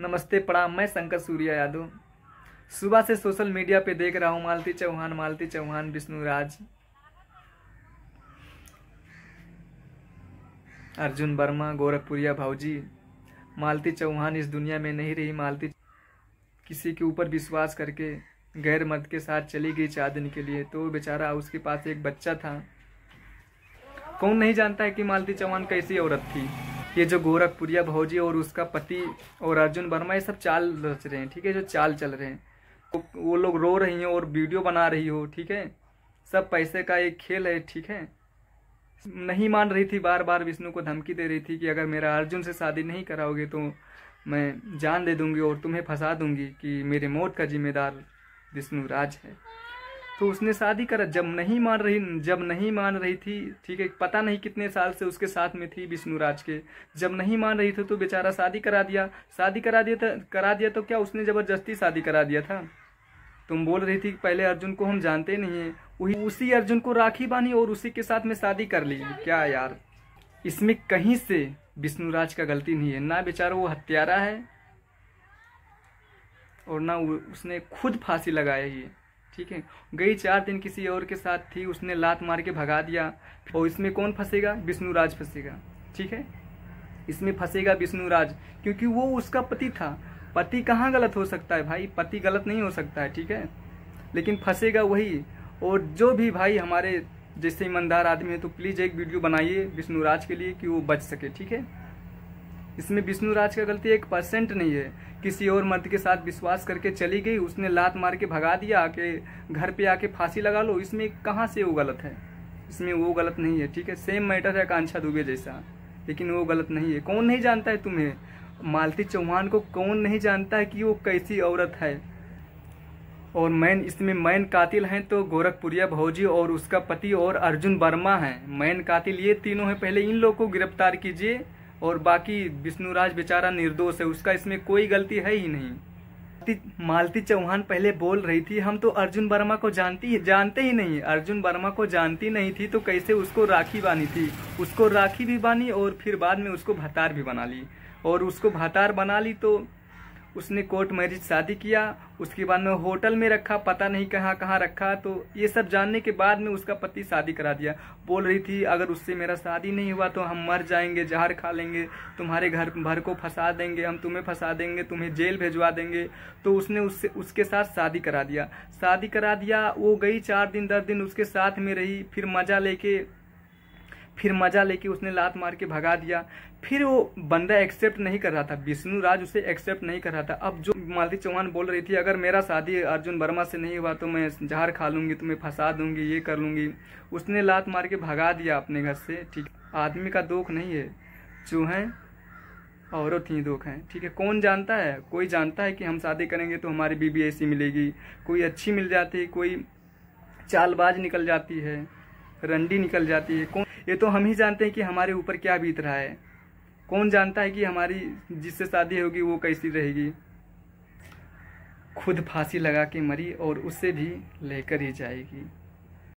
नमस्ते प्रणाम मैं शंकर सूर्या यादव सुबह से सोशल मीडिया पे देख रहा हूँ मालती चौहान मालती चौहान विष्णु राज अर्जुन वर्मा गोरखपुरिया भाऊजी मालती चौहान इस दुनिया में नहीं रही मालती किसी के ऊपर विश्वास करके गैर मर्द के साथ चली गई चार दिन के लिए तो बेचारा उसके पास एक बच्चा था कौन नहीं जानता है कि मालती चौहान कैसी औरत थी ये जो गोरखपुरिया भौजी और उसका पति और अर्जुन वर्मा ये सब चाल रच रहे हैं ठीक है जो चाल चल रहे हैं वो, वो लोग रो रही हो और वीडियो बना रही हो ठीक है सब पैसे का एक खेल है ठीक है नहीं मान रही थी बार बार विष्णु को धमकी दे रही थी कि अगर मेरा अर्जुन से शादी नहीं कराओगे तो मैं जान दे दूंगी और तुम्हें फंसा दूंगी कि मेरे मौत का जिम्मेदार विष्णु राज है तो उसने शादी करा जब नहीं मान रही जब नहीं मान रही थी ठीक है पता नहीं कितने साल से उसके साथ में थी विष्णुराज के जब नहीं मान रही थी तो बेचारा शादी करा दिया शादी करा दिया था करा दिया तो क्या उसने ज़बरदस्ती शादी करा दिया था तुम बोल रही थी पहले अर्जुन को हम जानते नहीं हैं वही उसी अर्जुन को राखी बांधी और उसी के साथ में शादी कर ली क्या यार इसमें कहीं से विष्णुराज का गलती नहीं है ना बेचारा वो हत्यारा है और ना उसने खुद फांसी लगाई है ठीक है गई चार दिन किसी और के साथ थी उसने लात मार के भगा दिया और इसमें कौन फंसेगा विष्णुराज फंसेगा ठीक है इसमें फंसेगा विष्णुराज क्योंकि वो उसका पति था पति कहाँ गलत हो सकता है भाई पति गलत नहीं हो सकता है ठीक है लेकिन फंसेगा वही और जो भी भाई हमारे जैसे ईमानदार आदमी है तो प्लीज़ एक वीडियो बनाइए विष्णुराज के लिए कि वो बच सके ठीक है इसमें विष्णु राज का गलती एक परसेंट नहीं है किसी और मर्द के साथ विश्वास करके चली गई उसने लात मार के भगा दिया कि घर पे आके फांसी लगा लो इसमें कहाँ से वो गलत है इसमें वो गलत नहीं है ठीक है सेम मैटर है आकांक्षा दुबे जैसा लेकिन वो गलत नहीं है कौन नहीं जानता है तुम्हें मालती चौहान को कौन नहीं जानता है कि वो कैसी औरत है और मैन इसमें मैन कातिल हैं तो गोरखपुरिया भौजी और उसका पति और अर्जुन वर्मा हैं मैन कातिल ये तीनों हैं पहले इन लोगों को गिरफ्तार कीजिए और बाकी विष्णुराज बेचारा निर्दोष है उसका इसमें कोई गलती है ही नहीं मालती चौहान पहले बोल रही थी हम तो अर्जुन वर्मा को जानती जानते ही नहीं अर्जुन वर्मा को जानती नहीं थी तो कैसे उसको राखी बानी थी उसको राखी भी बानी और फिर बाद में उसको भतार भी बना ली और उसको भतार बना ली तो उसने कोर्ट मैरिज शादी किया उसके बाद में होटल में रखा पता नहीं कहाँ कहाँ रखा तो ये सब जानने के बाद में उसका पति शादी करा दिया बोल रही थी अगर उससे मेरा शादी नहीं हुआ तो हम मर जाएंगे जहर खा लेंगे तुम्हारे घर भर को फंसा देंगे हम तुम्हें फंसा देंगे तुम्हें जेल भेजवा देंगे तो उसने उससे उसके साथ शादी करा दिया शादी करा दिया वो गई चार दिन दस दिन उसके साथ में रही फिर मज़ा लेके फिर मजा लेके उसने लात मार के भगा दिया फिर वो बंदा एक्सेप्ट नहीं कर रहा था विष्णु राज उसे एक्सेप्ट नहीं कर रहा था अब जो मालती चौहान बोल रही थी अगर मेरा शादी अर्जुन वर्मा से नहीं हुआ तो मैं जहर खा लूंगी तुम्हें फंसा दूंगी ये कर लूंगी उसने लात मार के भगा दिया अपने घर से ठीक आदमी का दुख नहीं है जो है औरत ही दुख है ठीक है कौन जानता है कोई जानता है कि हम शादी करेंगे तो हमारी बीबी ऐसी मिलेगी कोई अच्छी मिल जाती है कोई चालबाज निकल जाती है रंडी निकल जाती है कौन ये तो हम ही जानते हैं कि हमारे ऊपर क्या बीत रहा है कौन जानता है कि हमारी जिससे शादी होगी वो कैसी रहेगी खुद फांसी लगा के मरी और उससे भी लेकर ही जाएगी